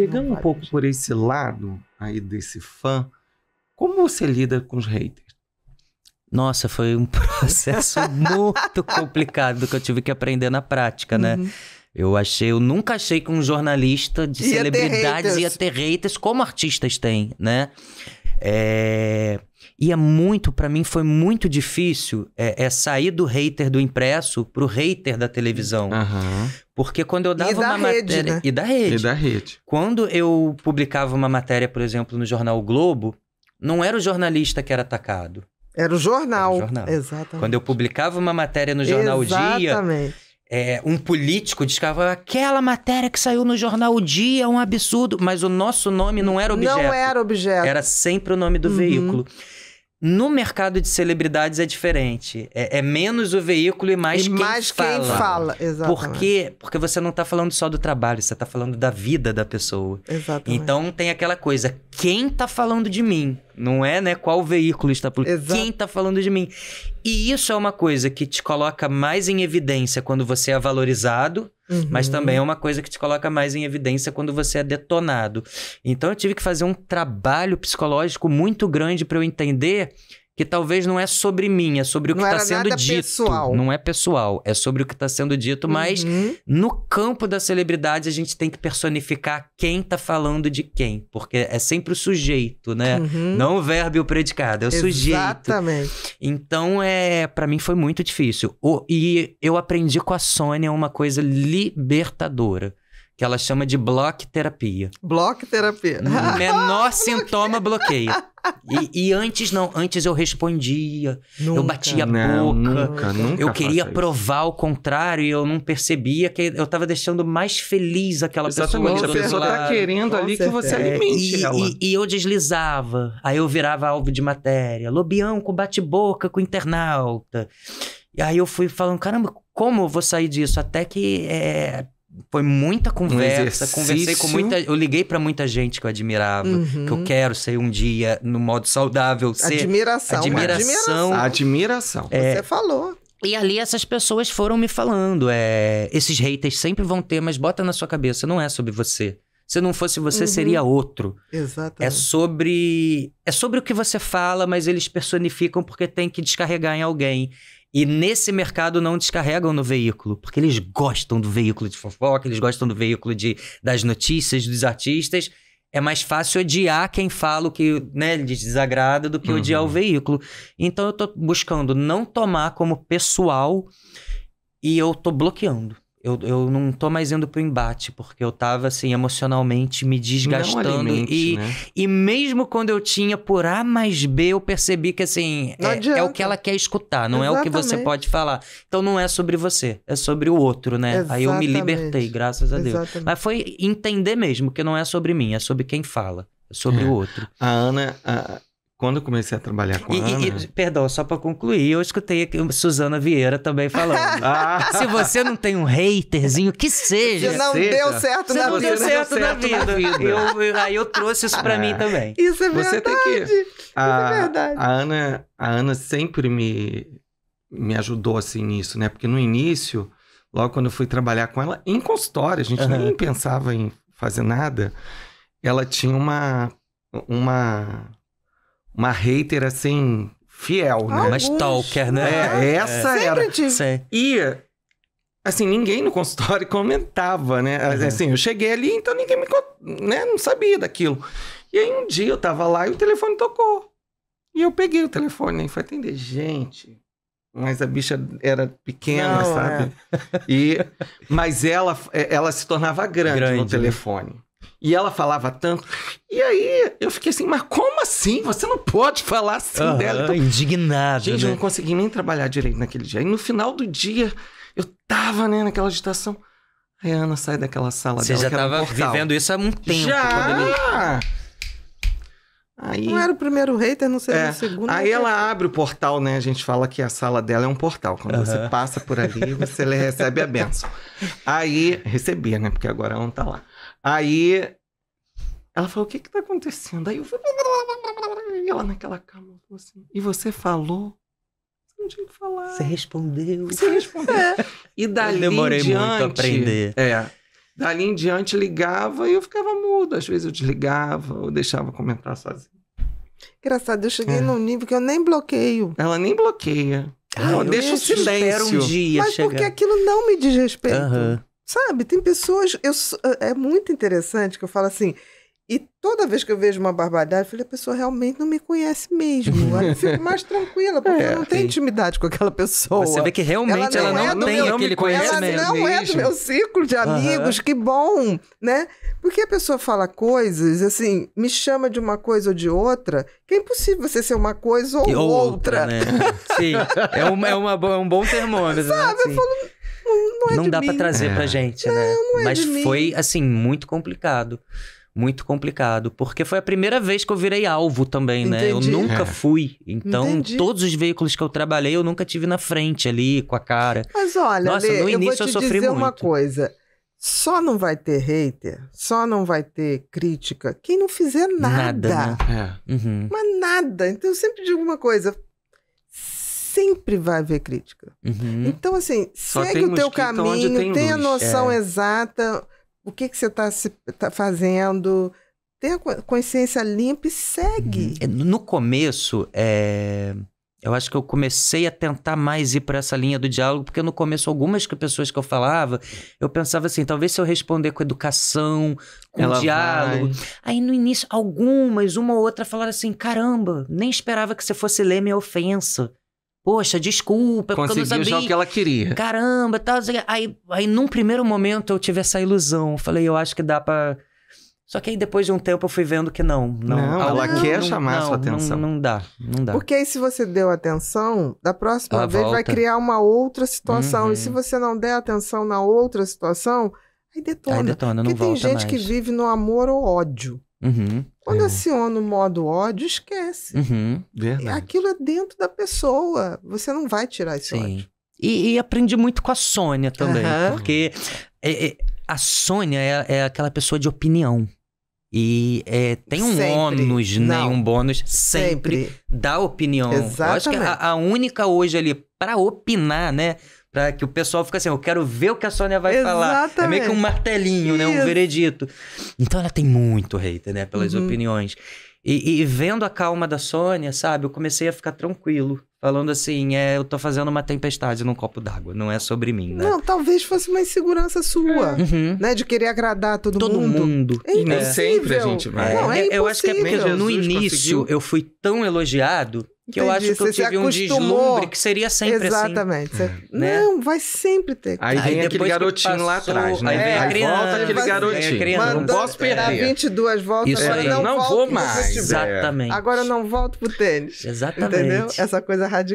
Pegando um pouco por esse lado aí desse fã, como você lida com os haters? Nossa, foi um processo muito complicado que eu tive que aprender na prática, né? Uhum. Eu achei, eu nunca achei que um jornalista de ia celebridades ter ia ter haters como artistas têm, né? É... E é muito, para mim, foi muito difícil é, é, sair do hater do impresso pro hater da televisão. Uhum. Porque quando eu dava uma rede, matéria. Né? E da rede. E da rede. Quando eu publicava uma matéria, por exemplo, no jornal o Globo, não era o jornalista que era atacado. Era o jornal. Era o jornal. Exatamente. Quando eu publicava uma matéria no jornal Exatamente. O Dia é, um político descava aquela matéria que saiu no jornal O Dia, um absurdo, mas o nosso nome não era objeto. Não era objeto. Era sempre o nome do uhum. veículo. No mercado de celebridades é diferente. É, é menos o veículo e mais, e quem, mais fala. quem fala. Exatamente. Por quê? Porque você não está falando só do trabalho, você está falando da vida da pessoa. Exatamente. Então tem aquela coisa, quem está falando de mim? Não é, né, qual veículo está por... Quem está falando de mim? E isso é uma coisa que te coloca mais em evidência quando você é valorizado mas uhum. também é uma coisa que te coloca mais em evidência quando você é detonado. Então eu tive que fazer um trabalho psicológico muito grande para eu entender que talvez não é sobre mim, é sobre o que está sendo dito. Pessoal. Não é pessoal, é sobre o que está sendo dito, uhum. mas no campo da celebridade a gente tem que personificar quem está falando de quem, porque é sempre o sujeito, né? Uhum. Não o verbo e o predicado, é o Exatamente. sujeito. Exatamente. Então, é, para mim foi muito difícil. O, e eu aprendi com a Sônia uma coisa libertadora que ela chama de bloque terapia. bloque terapia. Hum, menor sintoma bloqueia. E, e, antes não, antes eu respondia, nunca, eu batia a boca, nunca, nunca eu queria provar o contrário e eu não percebia que eu estava deixando mais feliz aquela Exatamente, pessoa. Exatamente, a pessoa está querendo Com ali certeza. que você alimente é, ela. E, e, e, eu deslizava, aí eu virava alvo de matéria, lobião com bate-boca, com internauta. E aí eu fui falando, caramba, como eu vou sair disso? Até que é, foi muita conversa, um conversei com muita, eu liguei para muita gente que eu admirava, uhum. que eu quero ser um dia no modo saudável, ser admiração, admiração, admiração. É, Você falou. E ali essas pessoas foram me falando, é, esses haters sempre vão ter, mas bota na sua cabeça, não é sobre você. Se não fosse você, uhum. seria outro. Exatamente. É sobre é sobre o que você fala, mas eles personificam porque tem que descarregar em alguém. E nesse mercado não descarregam no veículo, porque eles gostam do veículo de fofoca, eles gostam do veículo de, das notícias, dos artistas. É mais fácil odiar quem fala o que né, lhes desagrada do que uhum. odiar o uhum. veículo. Então eu tô buscando não tomar como pessoal e eu tô bloqueando eu, eu não tô mais indo pro embate, porque eu tava, assim, emocionalmente me desgastando. Alimente, e, né? e mesmo quando eu tinha por A mais B, eu percebi que, assim, é, é, o que ela quer escutar, não Exatamente. é o que você pode falar. Então não é sobre você, é sobre o outro, né? Exatamente. Aí eu me libertei, graças a Deus. Exatamente. Mas foi entender mesmo que não é sobre mim, é sobre quem fala, é sobre é. o outro. A Ana, a, quando eu comecei a trabalhar com e, a Ana... E, perdão, só para concluir, eu escutei aqui Suzana Vieira também falando. ah. Se você não tem um haterzinho, que seja. Se não seja. deu certo, na, não vida. Deu certo, deu certo na vida. Não deu certo na vida. eu, aí eu trouxe isso para é. mim também. Isso é verdade. Você tem que... A, isso é verdade. A Ana, a Ana sempre me, me ajudou assim nisso, né? Porque no início, logo quando eu fui trabalhar com ela, em consultório, a gente uhum. nem pensava em fazer nada, ela tinha uma... uma uma hater assim, fiel, né? mas Uma stalker, né? É, é. essa é. era. Tive. E assim, ninguém no consultório comentava, né? Uhum. Assim, eu cheguei ali, então ninguém me, né, não sabia daquilo. E aí um dia eu tava lá e o telefone tocou. E eu peguei o telefone e fui atender. Gente, mas a bicha era pequena, não, é. sabe? É. E mas ela é, ela se tornava grande, grande no né? telefone. Né? E ela falava tanto. E aí eu fiquei assim, mas como assim? Você não pode falar assim uhum, dela. Então, indignado. Gente, né? eu não consegui nem trabalhar direito naquele dia. E no final do dia, eu tava né, naquela agitação. Aí a Ana sai daquela sala Você dela. Você já tava vivendo isso há um tempo. Já! Aí... Não era o primeiro hater, não seria é. o segundo. Aí né? ela hater. abre o portal, né? A gente fala que a sala dela é um portal. Quando você passa por ali, você recebe a benção. Aí recebia, né? Porque agora ela não tá lá. Aí ela falou: O que que tá acontecendo? Aí eu fui. E ela naquela cama falou assim: E você falou? Você não tinha que falar. Você respondeu. Você respondeu. É. E dali eu demorei diante, muito a aprender. É. Dali em diante ligava e eu ficava mudo. Às vezes eu desligava ou deixava comentar sozinho. Engraçado, eu cheguei é. num nível que eu nem bloqueio. Ela nem bloqueia. Ah, não, deixa o silêncio. Um dia Mas chegar. porque aquilo não me diz respeito. Uhum. Sabe, tem pessoas. Eu, eh, é muito interessante que eu falo assim. E toda vez que eu vejo uma barbaridade, eu falei, a pessoa realmente não me conhece mesmo. Aí eu fico mais tranquila, porque é, eu não tenho intimidade com aquela pessoa. Você vê que realmente ela, não, ela não é tem meu, aquele conhecimento. Ela não mesmo. é do meu ciclo de amigos, uhum. que bom, né? Porque a pessoa fala coisas, assim, me chama de uma coisa ou de outra, que é impossível você ser uma coisa ou, outra. outra. Né? Sim, é, uma, é, uma, é um bom termômetro. Né? Sabe, né? eu falo, não é Não dá para trazer é. pra gente, não, né? Não é Mas foi, mim. assim, muito complicado. Muito complicado. Porque foi a primeira vez que eu virei alvo também, Entendi. né? Eu nunca é. fui. Então, Entendi. todos os veículos que eu trabalhei, eu nunca tive na frente ali, com a cara. Mas olha, Nossa, Lê, no início eu, vou te eu sofri dizer muito. uma coisa. Só não vai ter hater, só não vai ter crítica quem não fizer nada. Nada, né? é. uhum. Mas nada. Então eu sempre digo uma coisa: sempre vai haver crítica. Uhum. Então, assim, Só segue o teu caminho, tem, noção é. exata, o que, que você está tá fazendo, tenha consciência limpa e segue. Uhum. É, no começo, é... eu acho que eu comecei a tentar mais ir para essa linha do diálogo, porque no começo, algumas pessoas que eu falava, eu pensava assim, talvez se eu responder com educação, com Ela diálogo. Vai. Aí no início, algumas, uma ou outra falaram assim: caramba, nem esperava que você fosse ler minha ofensa. Poxa, desculpa, é porque eu não sabia. o que ela queria. Caramba, tal. Aí, aí, num primeiro momento, eu tive essa ilusão. Falei, eu acho que dá pra. Só que aí depois de um tempo eu fui vendo que não. Não, não ela não, quer não, chamar a sua atenção. Não, dá, não dá. Porque aí se você deu atenção, da próxima ela vez volta. vai criar uma outra situação. Uhum. E se você não der atenção na outra situação, aí detona. Aí detona, não Porque não tem gente mais. que vive no amor ou ódio. Uhum, Quando é. aciona o modo ódio, esquece. Uhum, verdade. Aquilo é dentro da pessoa. Você não vai tirar esse Sim. ódio. E, e aprendi muito com a Sônia também, uhum. porque é, é, a Sônia é, é aquela pessoa de opinião. E é, tem um sempre. ônus, né, Não. Um bônus sempre, sempre. da opinião. Exatamente. Eu acho que a, a única hoje ali para opinar, né? para que o pessoal fique assim, eu quero ver o que a Sônia vai Exatamente. falar. É meio que um martelinho, Isso. né? Um veredito. Então ela tem muito hater, né? Pelas uhum. opiniões. E, e, vendo a calma da Sônia, sabe? Eu comecei a ficar tranquilo. Falando assim, é, eu tô fazendo uma tempestade num copo d'água, não é sobre mim, né? Não, talvez fosse uma insegurança sua, é. uhum. né? De querer agradar todo, todo mundo. Todo mundo. É e nem sempre a gente vai. É. Não, é eu acho que é porque no início conseguiu. eu fui tão elogiado que eu acho que eu tive um deslumbre que seria sempre Exatamente. assim. Exatamente. É. Né? Não, vai sempre ter. Aí vem aquele garotinho lá atrás, né? Aí, é, criança, volta aquele garotinho. não posso perder. 22 voltas, Isso aí. não, não vou mais. Exatamente. Agora não volto pro tênis. Exatamente. Entendeu? Essa coisa radical